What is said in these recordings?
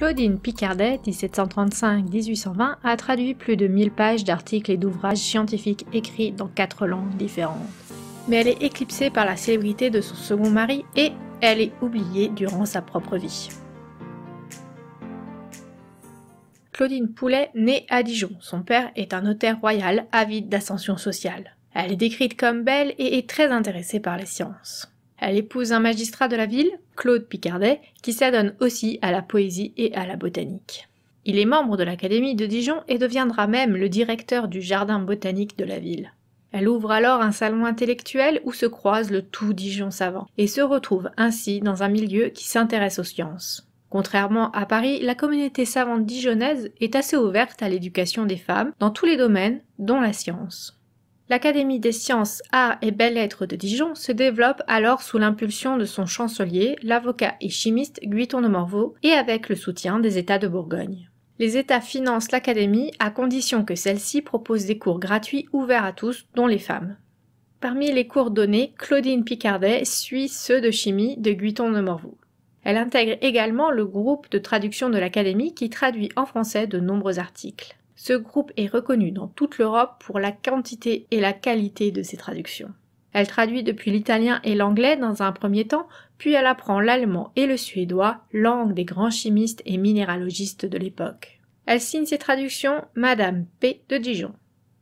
Claudine Picardet, 1735-1820, a traduit plus de 1000 pages d'articles et d'ouvrages scientifiques écrits dans quatre langues différentes. Mais elle est éclipsée par la célébrité de son second mari et elle est oubliée durant sa propre vie. Claudine Poulet naît à Dijon. Son père est un notaire royal avide d'ascension sociale. Elle est décrite comme belle et est très intéressée par les sciences. Elle épouse un magistrat de la ville, Claude Picardet, qui s'adonne aussi à la poésie et à la botanique. Il est membre de l'Académie de Dijon et deviendra même le directeur du jardin botanique de la ville. Elle ouvre alors un salon intellectuel où se croise le tout Dijon savant et se retrouve ainsi dans un milieu qui s'intéresse aux sciences. Contrairement à Paris, la communauté savante dijonnaise est assez ouverte à l'éducation des femmes dans tous les domaines, dont la science. L'Académie des sciences, arts et belles-lettres de Dijon se développe alors sous l'impulsion de son chancelier, l'avocat et chimiste Guiton de Morveau, et avec le soutien des États de Bourgogne. Les États financent l'Académie à condition que celle-ci propose des cours gratuits ouverts à tous, dont les femmes. Parmi les cours donnés, Claudine Picardet suit ceux de chimie de Guiton de Morveau. Elle intègre également le groupe de traduction de l'Académie qui traduit en français de nombreux articles. Ce groupe est reconnu dans toute l'Europe pour la quantité et la qualité de ses traductions. Elle traduit depuis l'italien et l'anglais dans un premier temps, puis elle apprend l'allemand et le suédois, langue des grands chimistes et minéralogistes de l'époque. Elle signe ses traductions Madame P de Dijon.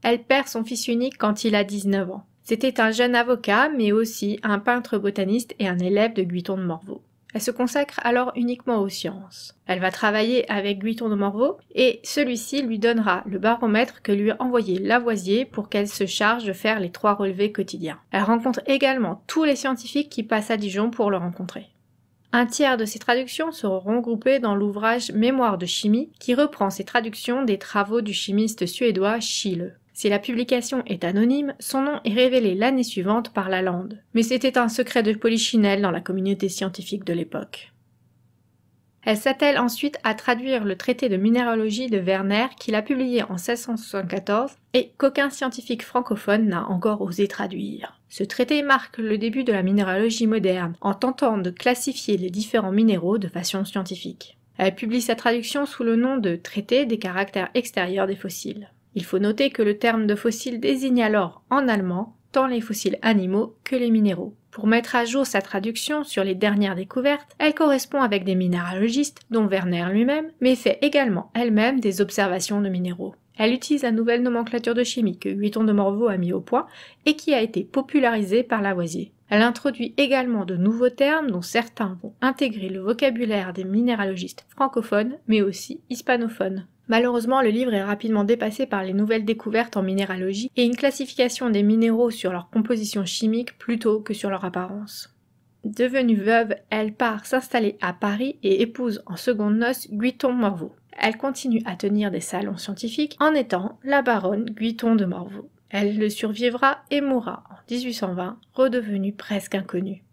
Elle perd son fils unique quand il a 19 ans. C'était un jeune avocat, mais aussi un peintre botaniste et un élève de Guiton de Morveau. Elle se consacre alors uniquement aux sciences. Elle va travailler avec Guiton de Morveau et celui-ci lui donnera le baromètre que lui a envoyé Lavoisier pour qu'elle se charge de faire les trois relevés quotidiens. Elle rencontre également tous les scientifiques qui passent à Dijon pour le rencontrer. Un tiers de ses traductions seront regroupées dans l'ouvrage Mémoire de chimie qui reprend ses traductions des travaux du chimiste suédois Schiele. Si la publication est anonyme, son nom est révélé l'année suivante par Lalande. Mais c'était un secret de Polychinelle dans la communauté scientifique de l'époque. Elle s'attelle ensuite à traduire le traité de minéralogie de Werner qu'il a publié en 1674 et qu'aucun scientifique francophone n'a encore osé traduire. Ce traité marque le début de la minéralogie moderne en tentant de classifier les différents minéraux de façon scientifique. Elle publie sa traduction sous le nom de Traité des caractères extérieurs des fossiles. Il faut noter que le terme de fossile désigne alors en allemand tant les fossiles animaux que les minéraux. Pour mettre à jour sa traduction sur les dernières découvertes, elle correspond avec des minéralogistes, dont Werner lui-même, mais fait également elle-même des observations de minéraux. Elle utilise la nouvelle nomenclature de chimie que Huiton de Morveau a mis au point et qui a été popularisée par Lavoisier. Elle introduit également de nouveaux termes dont certains vont intégrer le vocabulaire des minéralogistes francophones mais aussi hispanophones. Malheureusement, le livre est rapidement dépassé par les nouvelles découvertes en minéralogie et une classification des minéraux sur leur composition chimique plutôt que sur leur apparence. Devenue veuve, elle part s'installer à Paris et épouse en seconde noces Guiton Morveau. Elle continue à tenir des salons scientifiques en étant la baronne Guiton de Morveau. Elle le survivra et mourra en 1820, redevenue presque inconnue.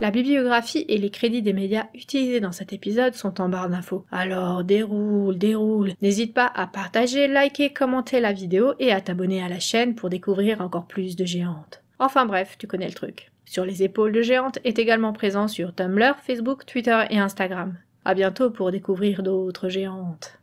La bibliographie et les crédits des médias utilisés dans cet épisode sont en barre d'infos. Alors déroule, déroule. N'hésite pas à partager, liker, commenter la vidéo et à t'abonner à la chaîne pour découvrir encore plus de géantes. Enfin bref, tu connais le truc. Sur les épaules de géantes est également présent sur Tumblr, Facebook, Twitter et Instagram. À bientôt pour découvrir d'autres géantes.